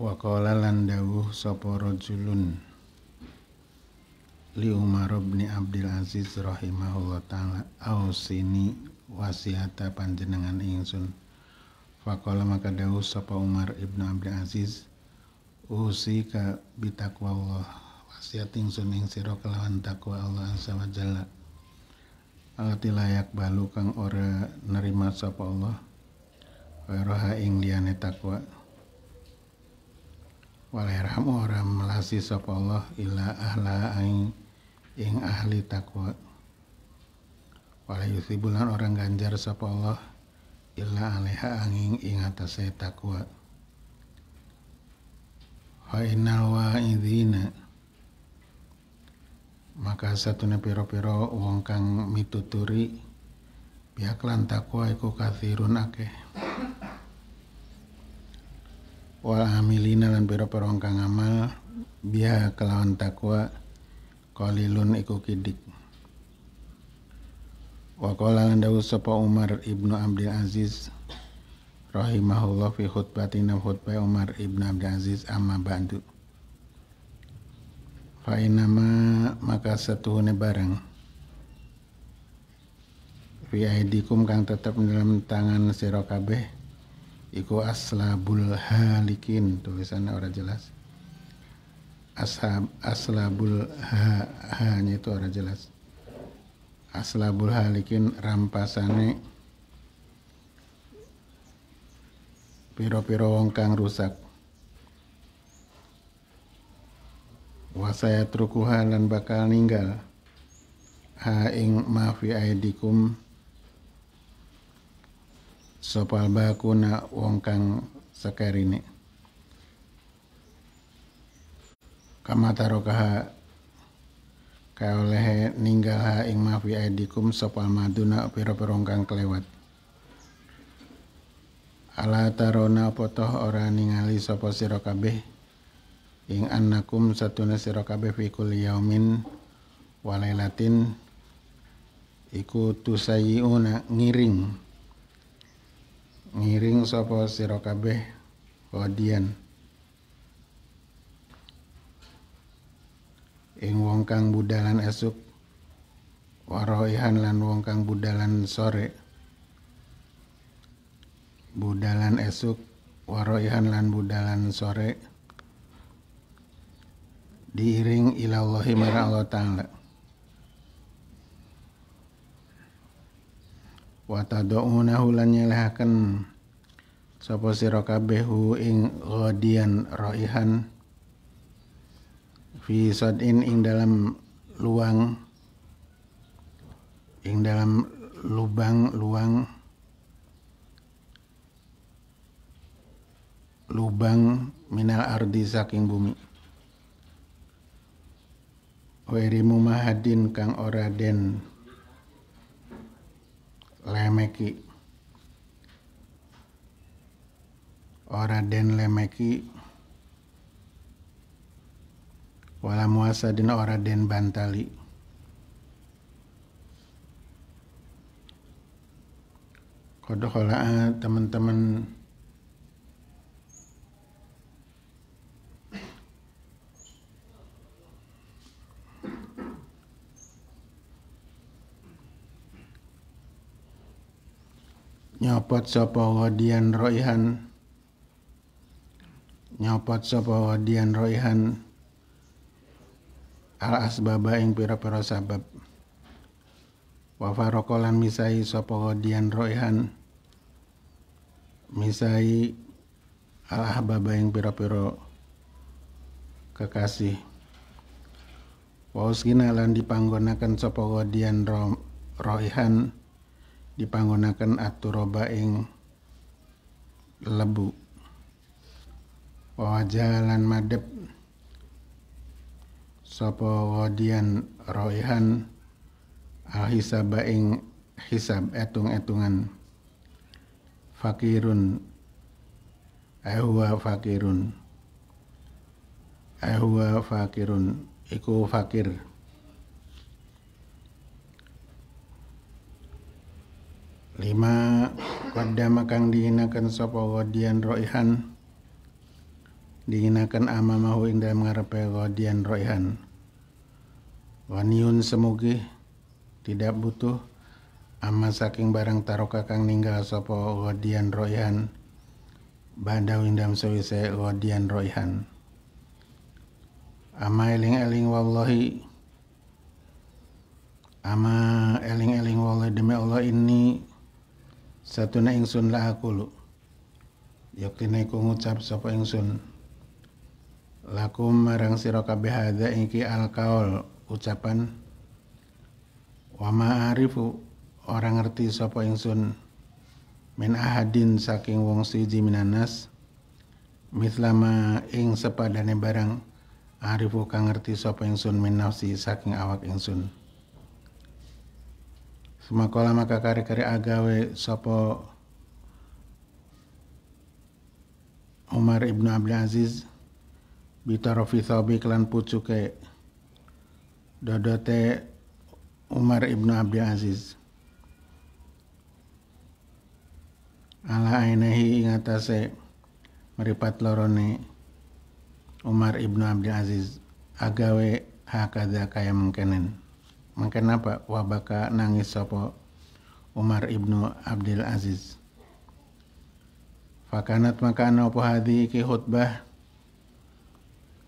wa qala lan dawuh sapa rajulun li Umar bin Abdul Aziz rahimahullah taala ausini wasiata panjenengan ingsun faqala maka dawuh sapa Umar ibnu Abdul Aziz usi ka bitaqwa Allah wasiat ingsun ing sira kelawan takwa Allah azza wa jalla layak balu kang ora nerima sapa Allah Roha ing liyane takwa walayarham orang melasi sapa Allah illa ahla aing ing ahli takwa Walayusibulan orang ganjar sapa Allah illa aleha angin ing atase takwa Hainal wa'idhina Maka satune piro-piro wong kang mituturi Pihak lan takwa iku kathirun akeh wal amilina lan pira-pira kang amal biha kelawan takwa qalilun iku kidik wa qala lan dawu sapa Umar ibnu Abdul Aziz rahimahullah fi khutbatina khutbah Umar ibnu Abdul Aziz amma ba'du fa inama maka satuhune bareng fi aidikum kang tetep dalam tangan sira kabeh iku aslabul halikin tulisannya orang jelas ashab aslabul ha, hanya itu orang jelas aslabul halikin rampasane piro-piro wong kang rusak wasaya trukuhan dan bakal ninggal ha ing mafi aidikum Sopal baku na wong kang sakarine kama tarokaha kaya oleh ninggal ha ing mafi aidikum sapa maduna piro perong kang kelewat ala tarona potoh ora ningali sopo sira kabeh ing anakum satuna sira kabeh fikul kulli yaumin walailatin iku tusayiuna ngiring ngiring sapa sira kabeh wadian ing wong kang budalan esuk warohihan lan wong kang budalan sore budalan esuk warohihan lan budalan sore diiring ilallahi marang Allah taala wa tadaunahu lan nyelehaken sapa sira kabehu ing ghadian roihan fi sadin ing dalam luang ing dalam lubang luang lubang minal ardi saking bumi Wairimu mahadin kang ora den lemeki ora den lemeki wala muasa dina ora den bantali kodokola eh, teman-teman nyopot sapa wadian roihan nyopot sapa wadian roihan al asbaba ing pira-pira sabab wa farokolan misai sapa wadian roihan misai al ahbaba ing pira-pira kekasih wa uskina lan dipanggonakan sapa wadian roihan dipangunakan aturoba ing lebu wajalan madep sopo wadian roihan al hisaba ing hisab etung-etungan fakirun ehuwa fakirun ehuwa fakirun iku fakir lima qaddama kang dihinakan sopo godian roihan dihinakan ama mahu indah ngarepe godian roihan waniun semugi tidak butuh ama saking barang taroka kang ninggal sopo godian roihan badau windam sewise godian roihan ama eling-eling wallahi ama eling-eling wallahi demi Allah ini satuna ingsun la akulu yaktine ku ngucap sapa ingsun lakum marang sira kabeh ingki iki alkaul ucapan wa ma'arifu orang ngerti sapa ingsun min ahadin saking wong siji minanas mislama ing sepadane barang arifu kang ngerti sapa ingsun min nafsi saking awak ingsun Semakola maka kari-kari agawe sopo Umar ibnu Abdul Aziz bitarofi thobi klan pucuke dodote Umar ibnu Abdul Aziz ala ainehi ingatase meripat lorone Umar ibnu Abdul Aziz agawe hakadha kaya mungkinin maka napa wabaka nangis sopo Umar ibnu Abdul Aziz fakanat maka ana apa hadi iki khutbah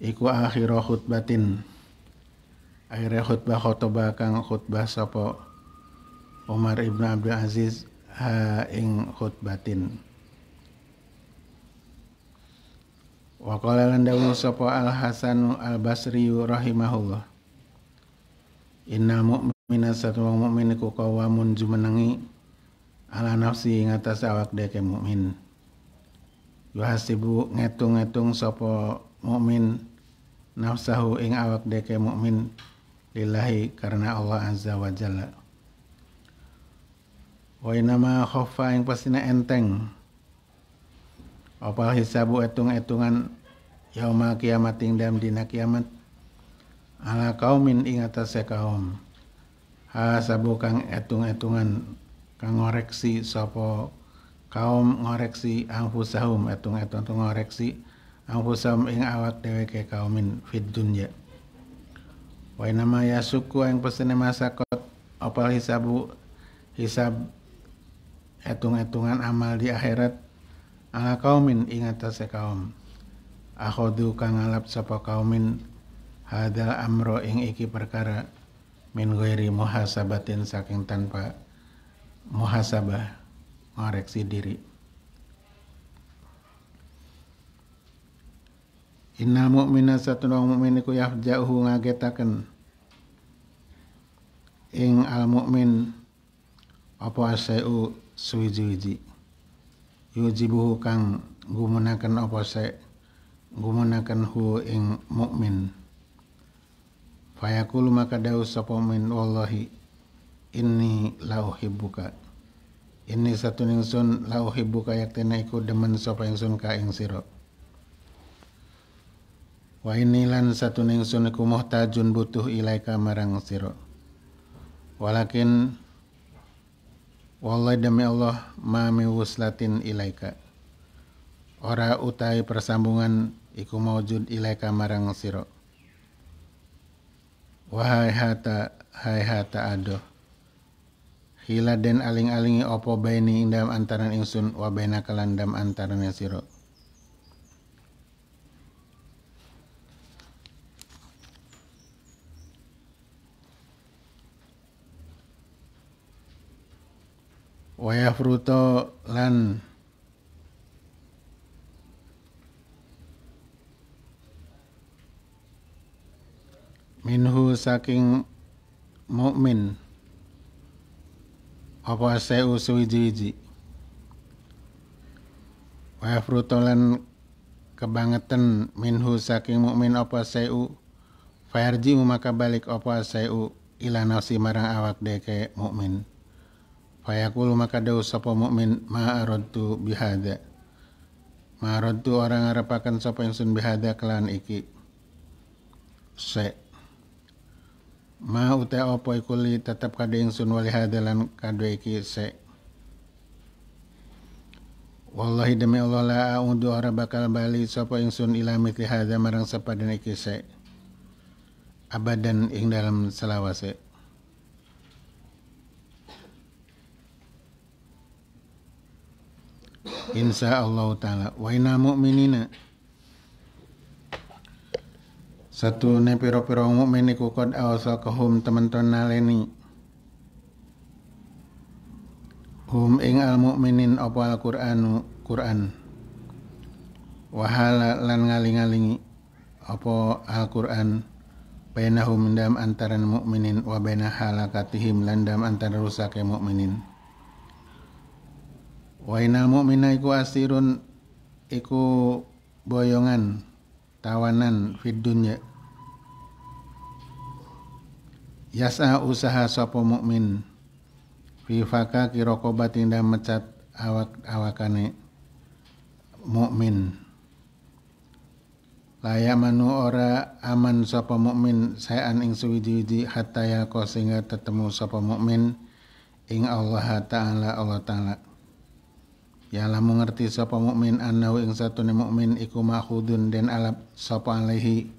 iku akhirah khutbatin akhirnya khutbah khutbah kang khutbah sopo Umar ibnu Abdul Aziz ha ing khutbatin Wa qala lan Al Hasan Al Basri rahimahullah Inna mu'mina satu mu'min mukmin iku qawamun jumenengi ala nafsi ngatas atas awak dheke mukmin. Yuhasibu ngetung-ngetung sopo mukmin nafsahu ing awak dheke mukmin lillahi karena Allah azza wa jalla. Wa inama khaffa ing pasina enteng. Opal hisabu etung-etungan yauma kiamat ing dalam dina kiamat ala kaumin ingatase kaum hasabu kang etung-etungan kang ngoreksi sopo kaum ngoreksi anfusahum etung-etung ngoreksi anfusahum ing awak dheweke kaumin fid dunya wa nama yasuku yang pesene masakot opal hisabu hisab etung-etungan amal di akhirat ala kaumin ingatase kaum du kang alap sapa kaumin hadal amro ing iki perkara min ghairi muhasabatin saking tanpa muhasabah ngoreksi diri Inna mu'mina satuna mu'min iku yafjahu ngagetaken ing al mukmin apa asyu suwiji-wiji yujibuhu kang gumunaken apa se gumunaken hu ing mukmin Fayakulu maka dawu sapa min wallahi inni lauhibuka. Ini satu ningsun lauhibuka yaktina iku demen sapa ingsun ka ing sira. Wa inni lan satu ningsun iku muhtajun butuh ilaika marang sira. Walakin Wallahi demi Allah ma wuslatin ilaika. Ora utai persambungan iku maujud ilaika marang sira. Wahai hata, hai hata adoh. Hila den aling-alingi opo baini indam antaran insun wa baina kalandam antaran siro. Wayah fruto lan minhu saking mukmin apa seu suwiji-wiji wa frutolan kebangetan minhu saking mukmin apa seu Fayarji maka balik apa sayu ila nafsi marang awak deke mukmin. Fayakulu maka dau sapa mukmin ma aradtu bihada. Ma aradtu orang harapakan sapa yang sun kelan iki. Se ma ute apa iku li tetep kado ingsun wali hadalan kado iki se Wallahi demi Allah la a'udu ora bakal bali sapa ingsun ila mitli hadza marang sepadan iki se abadan ing dalam selawase Insya Allah taala wa inna mu'minina satu ne piro-piro mukmin iku qad kehum temen tonaleni. naleni. Hum ing al mukminin opo al-Qur'anu Qur'an. Wahala lan ngaling-alingi apa al-Qur'an bainahum dam antaran mukminin wa baina halakatihim lan dam antara rusake mukminin. Wa inal mukmina iku asirun iku boyongan tawanan fid Yasa usaha sopo mukmin Fifaka kirokoba kirokobatin mecat awak awakane mukmin laya manu ora aman sopo mukmin Saya ing suwidi hatta ya yaqo sehingga tetemu sopo mukmin ing Allah taala Allah taala Ya lah mengerti sopo mukmin annahu ing ne mukmin ikumah hudun den alap sopo alaihi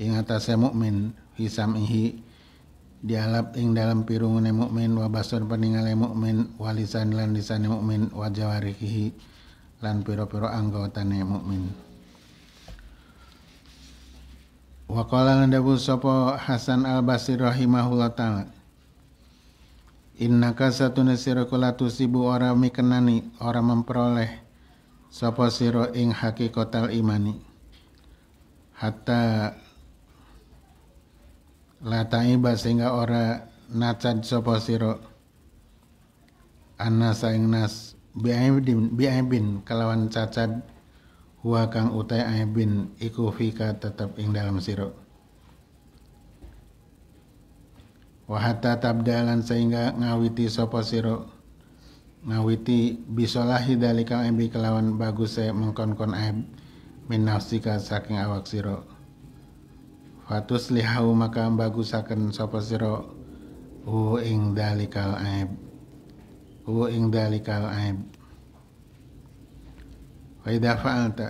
ing atase mukmin hisam ihi dialap ing dalam pirungune mukmin wa basar peningale mukmin walisan lan lisane mukmin wa jawarihi lan pira-pira anggotane mukmin wa qala landabu sapa Hasan Al Basri rahimahullah taala Innaka satuna sira kula ora mikenani ora memperoleh sapa sira ing hakikatal imani hatta la taiba sehingga ora nacat sapa sira anna saing nas biaibin biaibin kalawan cacat huwa kang utai aibin iku fika tetep ing dalam sira wa hatta tabdalan sehingga ngawiti sapa sira ngawiti bisolahi dalika aibi kelawan baguse mengkonkon aib min nafsika saking awak sira Fatus lihau maka bagusaken sapa sira hu ing dalikal aib. Hu ing dalikal aib. Wa idza fa'alta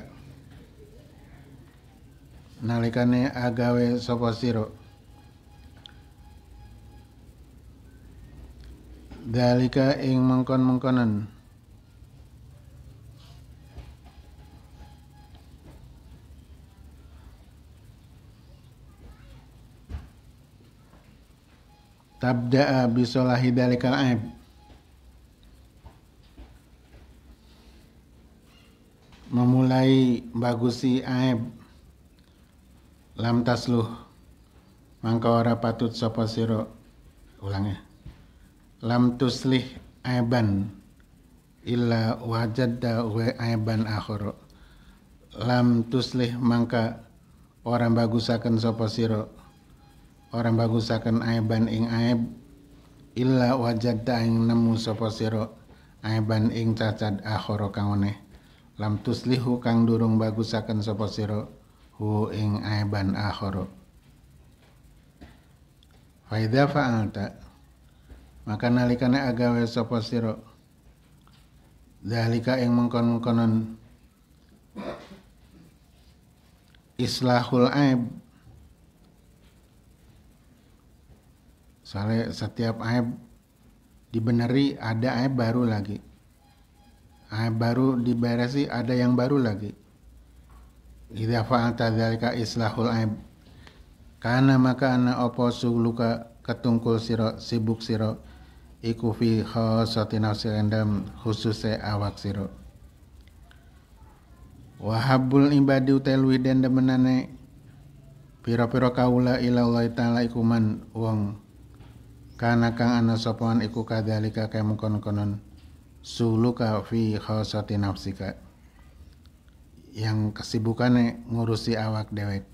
nalikane agawe sapa sira dalika ing mengkon-mengkonan tabda'a bisolahi dalikal aib memulai bagusi aib lam tasluh mangka ora patut sapa sira ulange lam tuslih aiban illa wajadda wa aiban akhara lam tuslih mangka orang bagusakan sapa sira orang bagusaken aiban ing aib illa wajadta ing nemu sapa sira aiban ing cacat akhara kang oneh lam tuslihu kang durung bagusaken sapa sira hu ing aiban akhara fa idza fa'alta maka nalikane agawe sapa sira dalika ing mengkon mengkonan islahul aib soalnya setiap aib dibenari ada aib baru lagi aib baru diberesi ada yang baru lagi idza fa'alta dzalika islahul aib karena maka ana opo suluka ketungkul siro sibuk siro iku fi khosati nafsi endam khususe awak siro wahabul ibadi utelwi dan demenane piro-piro kaula ila Allah ta'ala ikuman uang karena kang ana sopan iku kadzalika kaya konon suluka fi khosati nafsika yang kesibukannya ngurusi awak dewek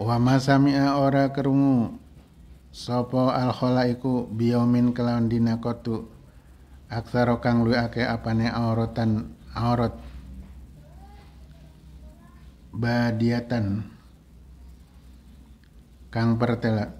wa masami'a ora kerungu sopo al iku biyaumin kelawan dina kotu aksara kang luwih akeh apane auratan aurat badiatan Kang Pertela.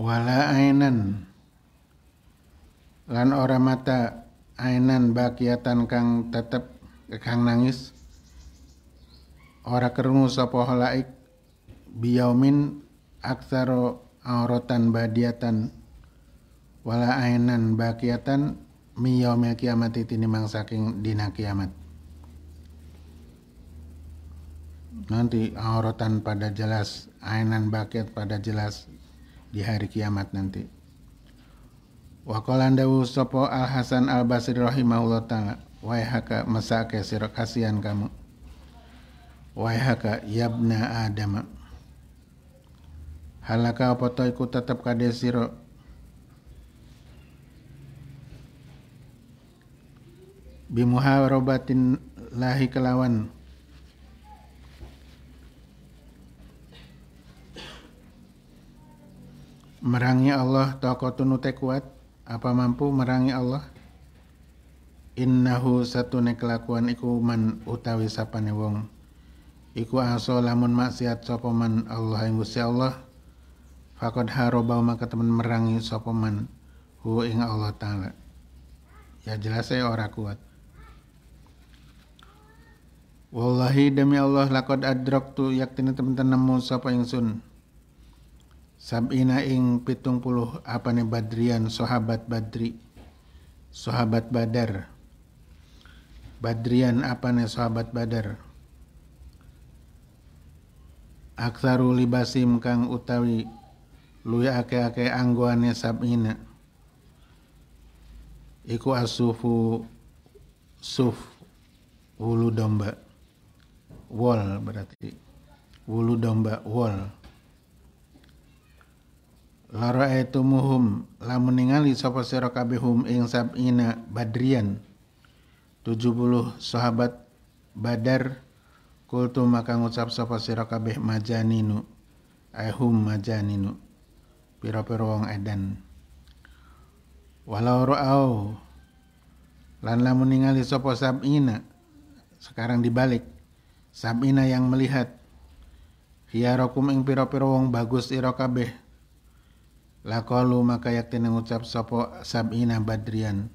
wala ainan lan ora mata ainan bakiatan kang tetep kang nangis ora kerungu sapa halaik biyaumin aksaro aurotan badiatan wala ainan bakiatan miyaumil kiamat tinimang saking dina kiamat nanti aurotan pada jelas ainan bakiat pada jelas di hari kiamat nanti wa qala sapa Al Hasan Al Basri rahimahullah taala wahai haka masake sira kasihan kamu wahai haka yabna Adam. halaka apa to iku tetep kade sira bimuharobatin lahi kelawan merangi Allah toko tunu kuat apa mampu merangi Allah? Innahu satu kelakuan iku man utawi sapane wong. Iku aso lamun maksiat sapa man Allah ing Gusti Allah. fakad haroba maka temen merangi sapa man hu ing Allah taala. Ya jelas saya e ora kuat. Wallahi demi Allah lakod adrok tu teman temen nemu sapa yang sun Sabina ing pitung puluh apa nih badrian sahabat badri sahabat badar badrian apa nih sahabat badar aksaru libasim kang utawi luya ake-ake anggoane sabina iku asufu suf wulu domba wol berarti wulu domba wol Lara'aitumuhum lamun ningali sapa sira kabeh hum ing sab'ina badrian 70 sahabat Badar kultu maka ngucap sapa sira kabeh majaninu ahum eh, majaninu pira-pira wong edan walau ra'au lan lamun ningali sapa sab'ina sekarang dibalik sab'ina yang melihat hiarakum ing pira-pira wong bagus ira kabeh Lakalu maka yakti ngucap sopo sab'ina badrian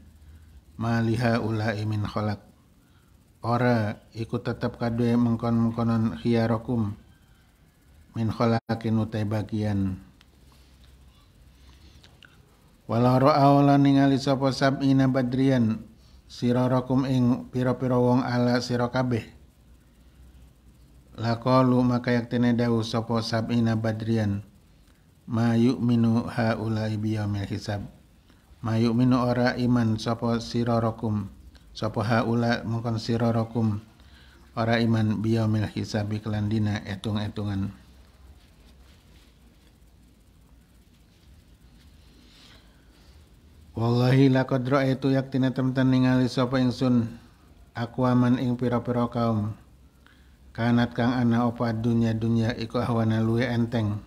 maliha ula imin kholak. Ora ikut tetap kadue mengkon-mengkonon rokum, min kholakin utai bagian. Walau roa wala ningali sapa sab'ina badrian siro rokum ing pira-pira wong ala sira kabeh. Laqalu maka yaktene dawu sapa sab'ina badrian ma yu'minu haulai biyaumil hisab ma yu'minu ora iman rokum, sapa ha sapa haula siro rokum, ora iman biyaumil hisab iklan dina etung-etungan Wallahi laqad ra'aitu yaktina temten ningali sapa ingsun aman ing pira-pira kaum kanat kang ana opa dunya dunya iku ahwana luwe enteng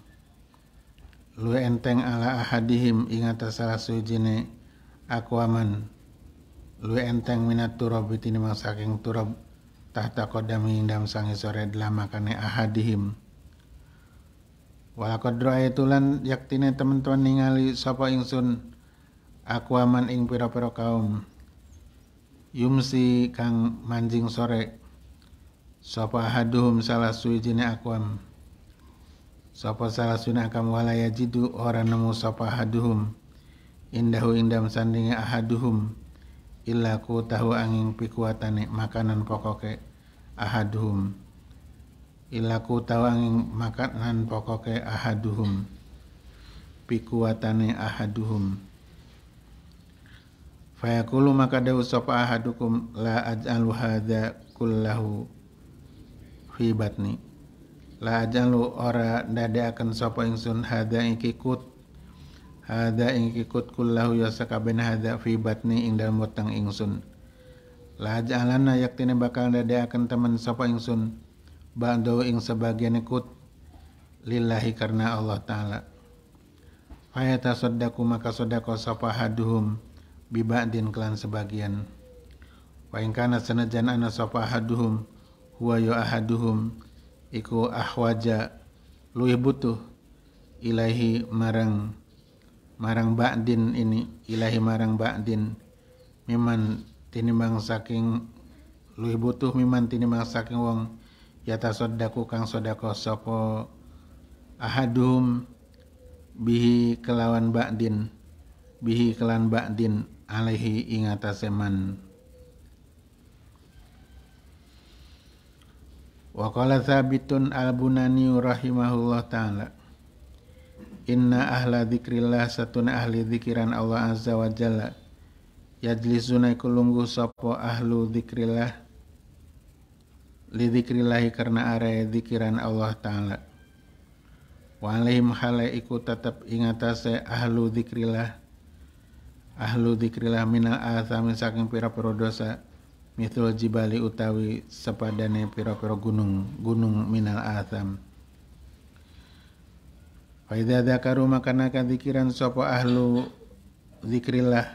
lu enteng ala ahadihim ingat salah sujine aman lu enteng minat turab tinimbang saking turab tahta kodami indam sangi sore delamakane ahadihim walakad ra'aitulan yaktine teman-teman ningali sapa ingsun aman ing pira-pira kaum yumsi kang manjing sore sapa hadum salah aku aman sapa salah sunah kamu walaya jidu orang nemu sapa ahaduhum indahu indam sandinge ahaduhum illa ku tahu angin pikuatane makanan pokoke ahaduhum illa ku tahu angin makanan pokoke ahaduhum pikuatane ahaduhum fayakulu maka dawu sapa ahadukum la aj'alu hadza kullahu fi batni la jalu ora sopo sapa sun hada ing kikut hada ing kikut kullahu ya hada fi batni ing dalem weteng sun la jalana yaktine bakal teman temen sapa sun. bando ing sebagian ikut lillahi karena Allah taala fayata soddaku maka soddako sopa haduhum bibadin kelan sebagian wa ingkana senajan ana sopa haduhum huwa yu ahaduhum iku ahwaja luih butuh ilahi marang marang ba'din ini ilahi marang ba'din miman tinimbang saking luih butuh miman tinimbang saking wong yata sodaku kang sodako sopo ahadum bihi kelawan ba'din bihi kelan ba'din alaihi ingatase man Waqala Thabitun al-Bunani rahimahullah ta'ala Inna ahla dzikrillah satuna ahli dzikiran Allah azza wa jalla Yajlisuna kulunggu sopo ahlu dzikrillah Lidzikrillahi karena area dzikiran Allah ta'ala Wa alaihim iku tetap ingatase ahlu dzikrillah Ahlu dzikrillah minal athami saking pira-pira Mithul jibali utawi sepadane piro-piro gunung gunung minal atham fa idza dzakaru makana kadzikiran sapa ahlu zikrillah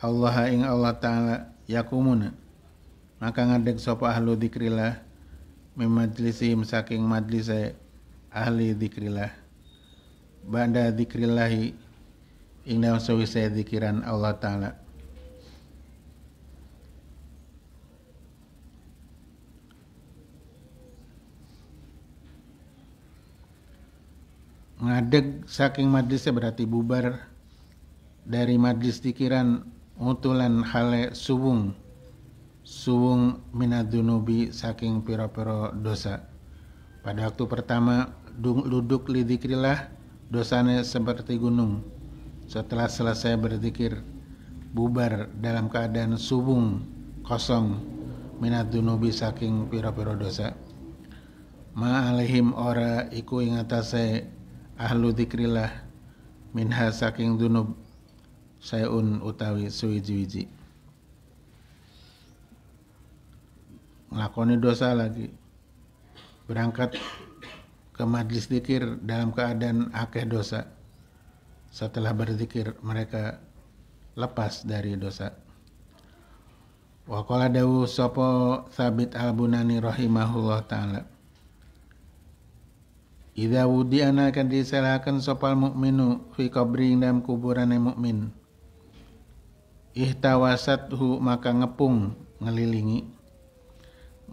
Allah ing Allah taala yakumuna maka ngadeg sapa ahlu zikrillah mim majlisim saking majlise ahli zikrillah ba'da zikrillahi ing dalam sawise zikiran Allah taala ngadeg saking majlisnya berarti bubar dari majlis dikiran mutulan hale subung suwung minadunubi saking piro-piro dosa pada waktu pertama duduk lidikrilah dosanya seperti gunung setelah selesai berzikir bubar dalam keadaan subung kosong minadunubi saking piro-piro dosa ma'alihim ora iku ingatase ahlu dikrilah minha saking dunub sayun utawi suwiji-wiji ngelakoni dosa lagi berangkat ke majlis dikir dalam keadaan akeh dosa setelah berzikir mereka lepas dari dosa Wakola dawu sopo sabit al bunani rahimahullah taala Idza wudi'ana kan disalahkan sopal mukminu fi kubring dalam kuburan mukmin. Ihtawasathu maka ngepung ngelilingi.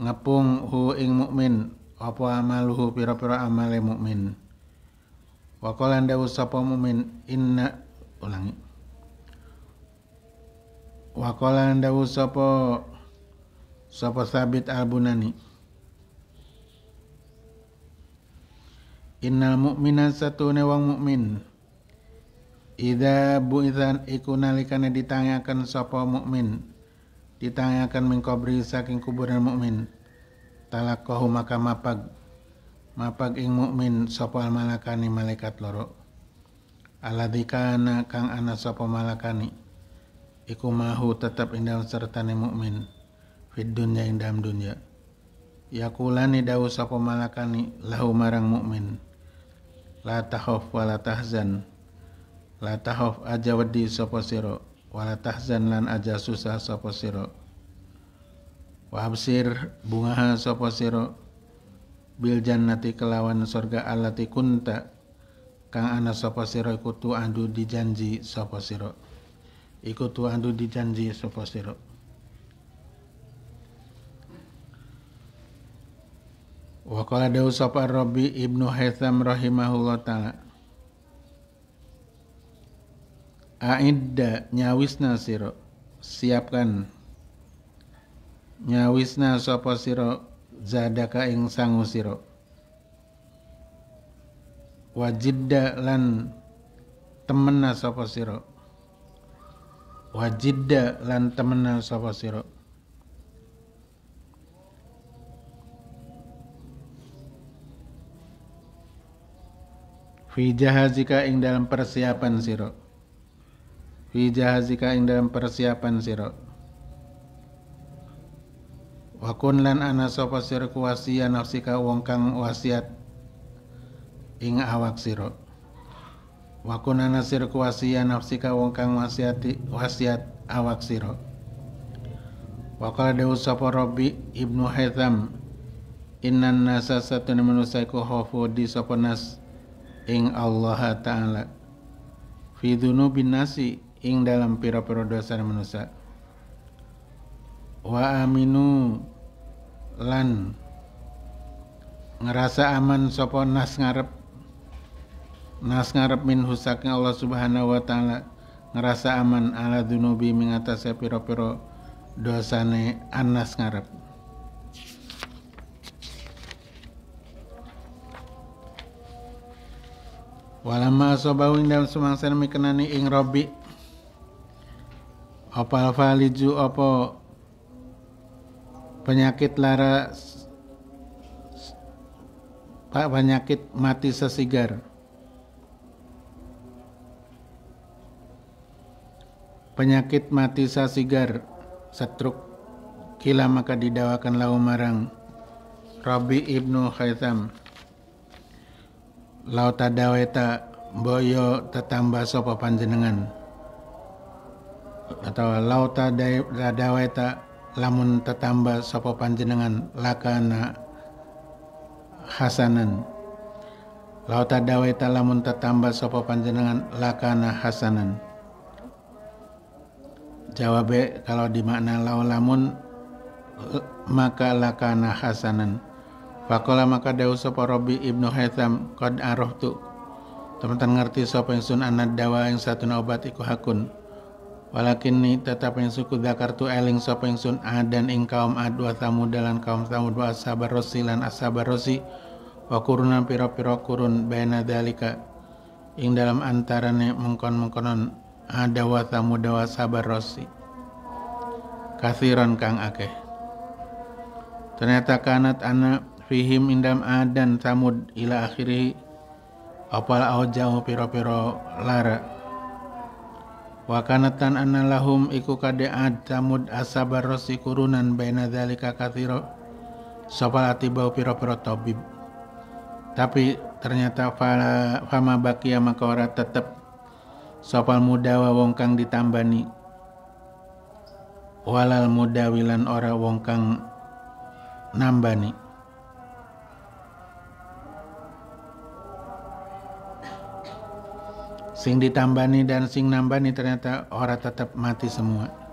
Ngepung hu ing mukmin apa amaluhu pira-pira amale mukmin. Wa qala ndawu sapa mukmin inna ulangi. Wa qala ndawu sapa sapa sabit albunani. Innal mu'mina satune wong mukmin. Ida buitan iku nalikane ditanyakan sapa mukmin. Ditanyakan mingkobri saking kuburan mukmin. Talakohu maka mapag. Mapag ing mukmin sapa malakani malaikat loro. Aladikana kang ana sapa malakani. Iku mahu tetap indah sertane mukmin. Fid dunya ing dalam dunya. Yakulani dawu sapa malakani lahu marang mukmin la walatahzan, wa la tahzan la aja wedi sapa sira wala tahzan lan aja susah sapa sira wa absir bungaha sopo sira bil jannati kelawan surga alati kunta kang ana sopo sira ikutu andu dijanji sopo sira Ikutu andu dijanji sopo sira Wa qala dawu sapa Rabbi Ibnu Haitham rahimahullah taala. Aidda nyawisna siro, siapkan nyawisna sapa siro zadaka ing sangu siro Wajidda lan Temenna sapa siro Wajidda lan temenna sapa siro fi jahazika ing dalam persiapan siro fi jahazika ing dalam persiapan siro wakun lan ana sopa sira wasia nafsika wong kang wasiat ing awak siro wakun ana sira wasia nafsika wong kang wasiat wasiat awak siro wakal Dewa sopa sapa ibnu haitham innan nasa satu manusa iku khofu di sopa nas ing Allah taala fi dzunubin nasi ing dalam pira-pira dosa manusia wa aminu lan ngerasa aman sopo nas ngarep nas ngarep min husaknya Allah Subhanahu wa taala ngerasa aman ala dunubi mengatasi pira-pira dosane anas ngarep Walama asobahu ing dalam sumangsana mikenani ing robi Opal valiju opo penyakit lara pak penyakit mati sesigar penyakit mati sesigar setruk kila maka didawakan lau marang Rabi ibnu Khaitam lauta daweta boyo tetambah sopo panjenengan atau lauta daweta lamun tetambah sopo panjenengan lakana hasanan lauta daweta lamun tetambah sopo panjenengan lakana hasanan jawabe kalau dimakna lau lamun maka lakana hasanan Fakola maka dawu sapa Robi ibnu Haitham qad arahtu. Teman-teman ngerti sapa yang sun anad dawa yang satu obat iku hakun. Walakin ni tetap yang suku tu eling sapa yang sun ahad dan ing kaum ad wa samud dalan kaum samud wa asabar rosi lan asabar rosi wa kurunan piro-piro kurun baina dalika ing dalam antarane mengkon-mengkonon ada wa samud wa sabar rosi Kasiran kang akeh ternyata kanat anak fihim indam adan samud ila akhiri apal au jauh piro-piro lara Wakanatan kanatan anna lahum iku kade ad samud asabar rosi kurunan baina dzalika kathiro sopalati bau piro-piro tabib tapi ternyata fala, fama bakia maka tetep sopal mudawa wong kang ditambani walal mudawilan ora wong kang nambani sing ditambani dan sing nambani ternyata orang tetap mati semua